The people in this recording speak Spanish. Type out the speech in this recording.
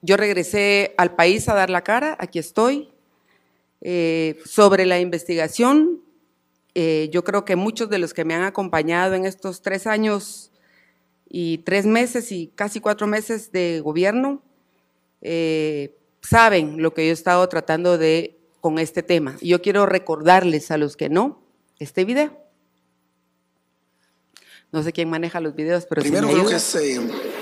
Yo regresé al país a dar la cara, aquí estoy. Eh, sobre la investigación, eh, yo creo que muchos de los que me han acompañado en estos tres años y tres meses y casi cuatro meses de gobierno eh, saben lo que yo he estado tratando de con este tema. Yo quiero recordarles a los que no este video. No sé quién maneja los videos, pero si me es,